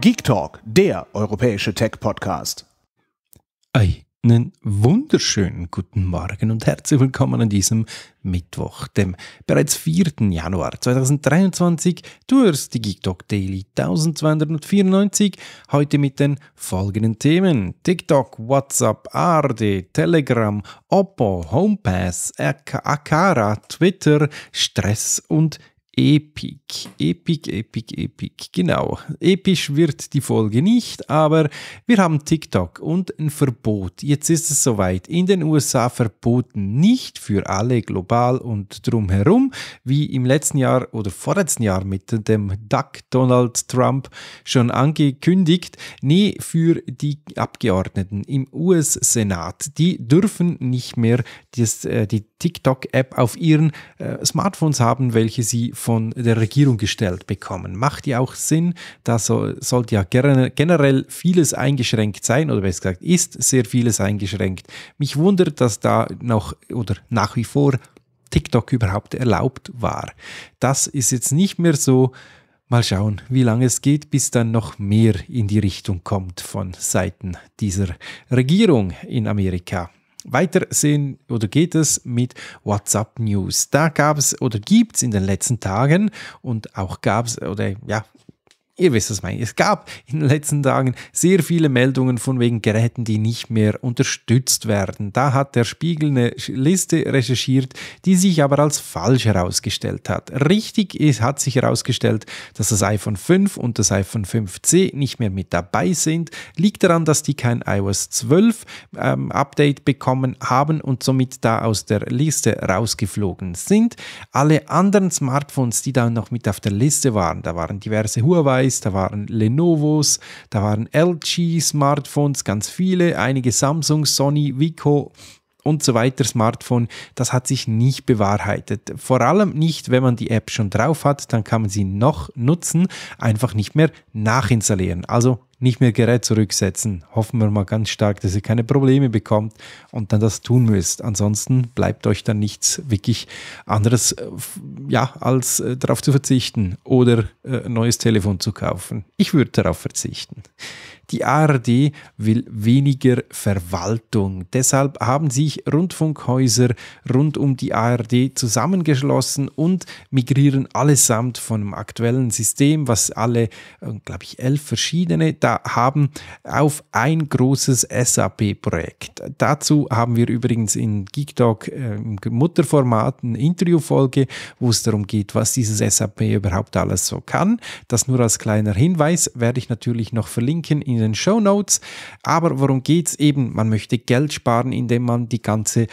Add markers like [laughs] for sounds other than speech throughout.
Geek Talk, der europäische Tech-Podcast. Einen wunderschönen guten Morgen und herzlich willkommen an diesem Mittwoch, dem bereits 4. Januar 2023. Du hörst die Geek Talk Daily 1294, heute mit den folgenden Themen. TikTok, WhatsApp, ARD, Telegram, Oppo, Homepass, Akara, Twitter, Stress und Epic, epic, epic, epic. Genau. Episch wird die Folge nicht, aber wir haben TikTok und ein Verbot. Jetzt ist es soweit. In den USA verboten nicht für alle global und drumherum, wie im letzten Jahr oder vorletzten Jahr mit dem Duck Donald Trump schon angekündigt. Nee, für die Abgeordneten im US-Senat. Die dürfen nicht mehr äh, die, TikTok-App auf ihren äh, Smartphones haben, welche sie von der Regierung gestellt bekommen. Macht ja auch Sinn, da so, sollte ja generell vieles eingeschränkt sein, oder besser gesagt, ist sehr vieles eingeschränkt. Mich wundert, dass da noch oder nach wie vor TikTok überhaupt erlaubt war. Das ist jetzt nicht mehr so. Mal schauen, wie lange es geht, bis dann noch mehr in die Richtung kommt von Seiten dieser Regierung in Amerika. Weiter sehen oder geht es mit WhatsApp News. Da gab es oder gibt es in den letzten Tagen und auch gab es oder ja, Ihr wisst es mal, es gab in den letzten Tagen sehr viele Meldungen von wegen Geräten, die nicht mehr unterstützt werden. Da hat der Spiegel eine Liste recherchiert, die sich aber als falsch herausgestellt hat. Richtig ist, hat sich herausgestellt, dass das iPhone 5 und das iPhone 5C nicht mehr mit dabei sind. Liegt daran, dass die kein iOS 12 ähm, Update bekommen haben und somit da aus der Liste rausgeflogen sind. Alle anderen Smartphones, die da noch mit auf der Liste waren, da waren diverse Huawei, Enterprise, da waren Lenovos, da waren LG-Smartphones, ganz viele, einige Samsung, Sony, Vico und so weiter Smartphone, das hat sich nicht bewahrheitet. Vor allem nicht, wenn man die App schon drauf hat, dann kann man sie noch nutzen, einfach nicht mehr nachinstallieren. Also nicht mehr Gerät zurücksetzen. Hoffen wir mal ganz stark, dass ihr keine Probleme bekommt und dann das tun müsst. Ansonsten bleibt euch dann nichts wirklich anderes, äh, ja, als äh, darauf zu verzichten oder äh, ein neues Telefon zu kaufen. Ich würde darauf verzichten. Die ARD will weniger Verwaltung. Deshalb haben sich Rundfunkhäuser rund um die ARD zusammengeschlossen und migrieren allesamt von dem aktuellen System, was alle, äh, glaube ich, elf verschiedene da haben auf ein großes SAP-Projekt. Dazu haben wir übrigens in Geek Talk äh, im Mutterformat eine Interviewfolge, wo es darum geht, was dieses SAP überhaupt alles so kann. Das nur als kleiner Hinweis werde ich natürlich noch verlinken in den Show Notes. Aber worum geht es eben? Man möchte Geld sparen, indem man die ganze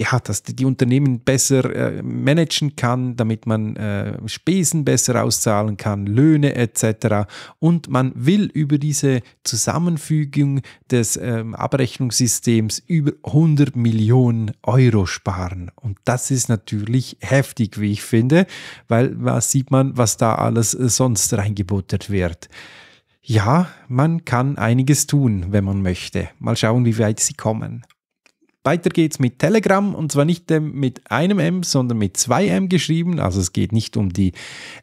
ja, dass die Unternehmen besser äh, managen kann, damit man äh, Spesen besser auszahlen kann, Löhne etc. Und man will über diese Zusammenfügung des ähm, Abrechnungssystems über 100 Millionen Euro sparen. Und das ist natürlich heftig, wie ich finde, weil was sieht man, was da alles äh, sonst reingebuttert wird. Ja, man kann einiges tun, wenn man möchte. Mal schauen, wie weit sie kommen. Weiter geht's mit Telegram und zwar nicht ähm, mit einem M, sondern mit zwei M geschrieben. Also es geht nicht um die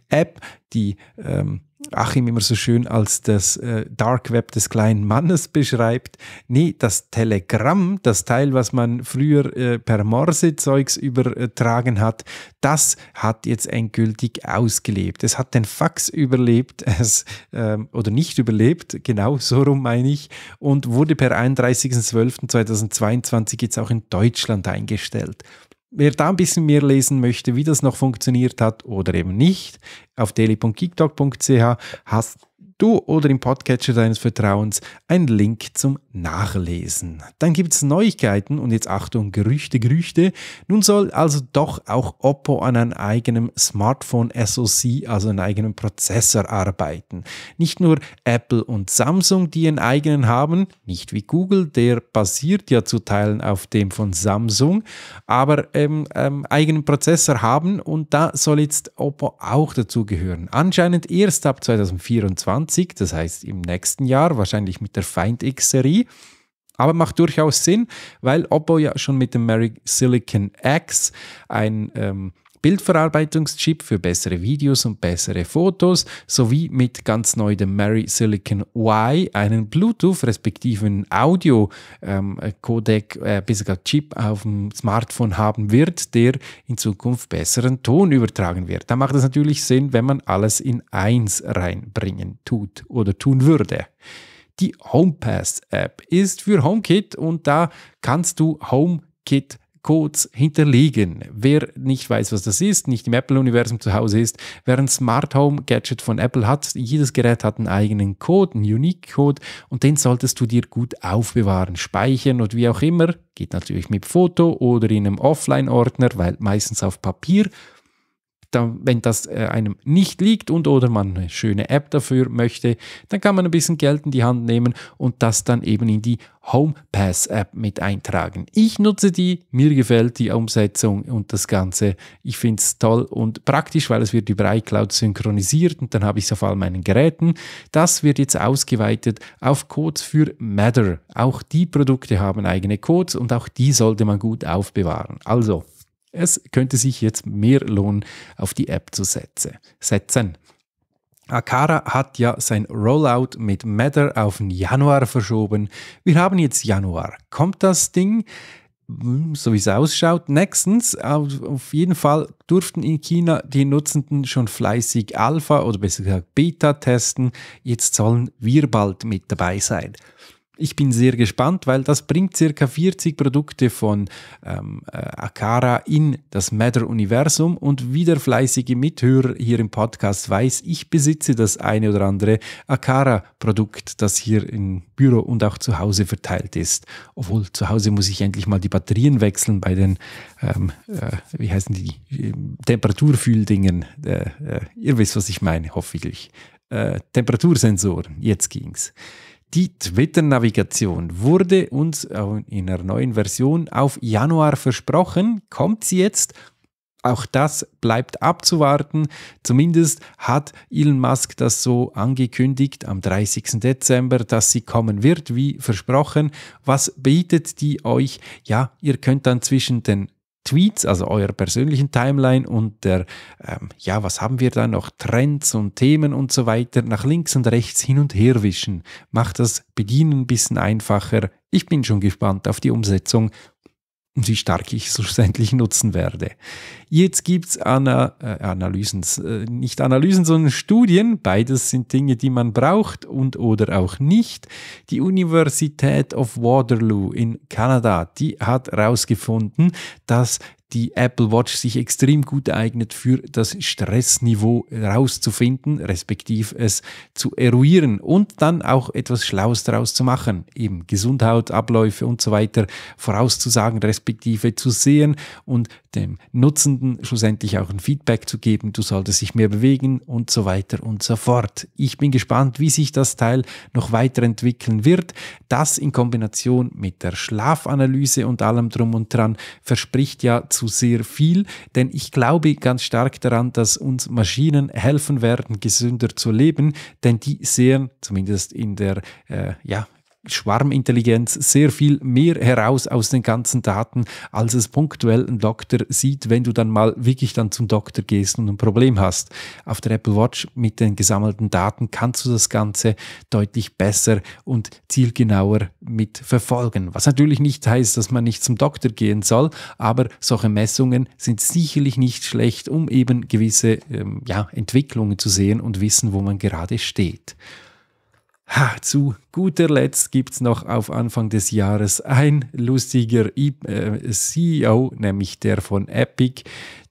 App, die ähm, Achim immer so schön als das äh, Dark Web des kleinen Mannes beschreibt. Nee, das Telegramm, das Teil, was man früher äh, per Morse-Zeugs übertragen hat, das hat jetzt endgültig ausgelebt. Es hat den Fax überlebt [laughs] es, ähm, oder nicht überlebt, genau so rum meine ich, und wurde per 31.12.2022 jetzt auch in Deutschland eingestellt. Wer da ein bisschen mehr lesen möchte, wie das noch funktioniert hat oder eben nicht, auf daily.geektalk.ch hast du oder im Podcatcher deines Vertrauens ein Link zum Nachlesen. Dann gibt es Neuigkeiten und jetzt Achtung, Gerüchte, Gerüchte. Nun soll also doch auch Oppo an einem eigenen Smartphone SoC, also einem eigenen Prozessor arbeiten. Nicht nur Apple und Samsung, die einen eigenen haben, nicht wie Google, der basiert ja zu Teilen auf dem von Samsung, aber ähm, ähm, eigenen Prozessor haben und da soll jetzt Oppo auch dazu gehören. Anscheinend erst ab 2024 2020, das heißt im nächsten Jahr, wahrscheinlich mit der Find X-Serie. Aber macht durchaus Sinn, weil Oppo ja schon mit dem Mary Silicon X ein ähm, Bildverarbeitungschip für bessere Videos und bessere Fotos sowie mit ganz neu dem Mary Silicon Y einen Bluetooth respektive einen Audio-Codec, ähm, äh, besser Chip auf dem Smartphone haben wird, der in Zukunft besseren Ton übertragen wird. Da macht es natürlich Sinn, wenn man alles in eins reinbringen tut oder tun würde. Die HomePass-App ist für HomeKit und da kannst du HomeKit Codes hinterlegen. Wer nicht weiß, was das ist, nicht im Apple-Universum zu Hause ist, wer ein Smart Home-Gadget von Apple hat, jedes Gerät hat einen eigenen Code, einen Unique-Code und den solltest du dir gut aufbewahren, speichern und wie auch immer. Geht natürlich mit Foto oder in einem Offline-Ordner, weil meistens auf Papier da, wenn das äh, einem nicht liegt und oder man eine schöne App dafür möchte, dann kann man ein bisschen Geld in die Hand nehmen und das dann eben in die Homepass-App mit eintragen. Ich nutze die, mir gefällt die Umsetzung und das Ganze. Ich finde es toll und praktisch, weil es wird über iCloud synchronisiert und dann habe ich es auf all meinen Geräten. Das wird jetzt ausgeweitet auf Codes für Matter. Auch die Produkte haben eigene Codes und auch die sollte man gut aufbewahren. Also, es könnte sich jetzt mehr lohnen, auf die App zu setzen. Akara hat ja sein Rollout mit Matter auf den Januar verschoben. Wir haben jetzt Januar. Kommt das Ding? Hm, so wie es ausschaut. Nächstens, auf jeden Fall durften in China die Nutzenden schon fleißig Alpha oder besser gesagt Beta testen. Jetzt sollen wir bald mit dabei sein ich bin sehr gespannt, weil das bringt circa 40 Produkte von ähm, äh, Akara in das Matter-Universum und wie der fleißige Mithörer hier im Podcast weiß, ich besitze das eine oder andere Akara-Produkt, das hier im Büro und auch zu Hause verteilt ist. Obwohl zu Hause muss ich endlich mal die Batterien wechseln bei den, ähm, äh, wie heißen die, ähm, äh, Temperaturfühldingen. Äh, ihr wisst, was ich meine, hoffentlich. Äh, Temperatursensoren, jetzt ging's. Die Twitter-Navigation wurde uns in einer neuen Version auf Januar versprochen, kommt sie jetzt. Auch das bleibt abzuwarten. Zumindest hat Elon Musk das so angekündigt am 30. Dezember, dass sie kommen wird, wie versprochen. Was bietet die euch? Ja, ihr könnt dann zwischen den Tweets, also eurer persönlichen Timeline und der, ähm, ja, was haben wir da noch, Trends und Themen und so weiter, nach links und rechts hin und her wischen. Macht das Bedienen ein bisschen einfacher. Ich bin schon gespannt auf die Umsetzung und wie stark ich es schlussendlich nutzen werde. Jetzt gibt's Ana äh, Analysen, äh, nicht Analysen, sondern Studien. Beides sind Dinge, die man braucht und oder auch nicht. Die Universität of Waterloo in Kanada, die hat herausgefunden, dass die Apple Watch sich extrem gut eignet, für das Stressniveau rauszufinden, respektive es zu eruieren und dann auch etwas Schlaues daraus zu machen, eben Gesundheit, Abläufe und so weiter vorauszusagen, respektive zu sehen und dem Nutzenden schlussendlich auch ein Feedback zu geben, du solltest dich mehr bewegen und so weiter und so fort. Ich bin gespannt, wie sich das Teil noch weiterentwickeln wird. Das in Kombination mit der Schlafanalyse und allem drum und dran verspricht ja zu zu sehr viel, denn ich glaube ganz stark daran, dass uns Maschinen helfen werden, gesünder zu leben, denn die sehen, zumindest in der, äh, ja, Schwarmintelligenz sehr viel mehr heraus aus den ganzen Daten, als es punktuell ein Doktor sieht, wenn du dann mal wirklich dann zum Doktor gehst und ein Problem hast. Auf der Apple Watch mit den gesammelten Daten kannst du das Ganze deutlich besser und zielgenauer mitverfolgen. Was natürlich nicht heißt, dass man nicht zum Doktor gehen soll, aber solche Messungen sind sicherlich nicht schlecht, um eben gewisse ähm, ja, Entwicklungen zu sehen und wissen, wo man gerade steht zu guter Letzt gibt es noch auf Anfang des Jahres ein lustiger äh, CEO, nämlich der von Epic.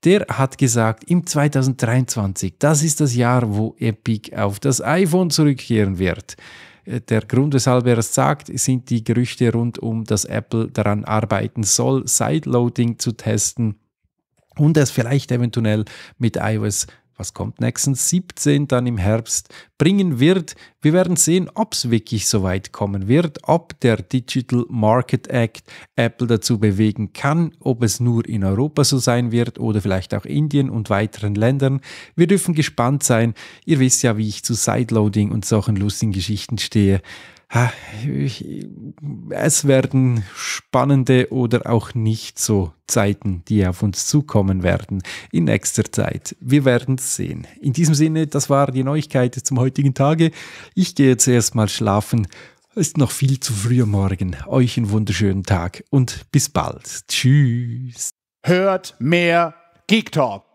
Der hat gesagt, im 2023, das ist das Jahr, wo Epic auf das iPhone zurückkehren wird. Äh, der Grund, weshalb er es sagt, sind die Gerüchte rund um, dass Apple daran arbeiten soll, Sideloading zu testen und es vielleicht eventuell mit iOS was kommt nächsten 17 dann im Herbst bringen wird. Wir werden sehen, ob es wirklich so weit kommen wird, ob der Digital Market Act Apple dazu bewegen kann, ob es nur in Europa so sein wird oder vielleicht auch Indien und weiteren Ländern. Wir dürfen gespannt sein. Ihr wisst ja, wie ich zu Sideloading und solchen lustigen Geschichten stehe es werden spannende oder auch nicht so Zeiten, die auf uns zukommen werden in nächster Zeit. Wir werden es sehen. In diesem Sinne, das war die Neuigkeit zum heutigen Tage. Ich gehe jetzt erstmal schlafen. Ist noch viel zu früh am Morgen. Euch einen wunderschönen Tag und bis bald. Tschüss. Hört mehr Geek Talk.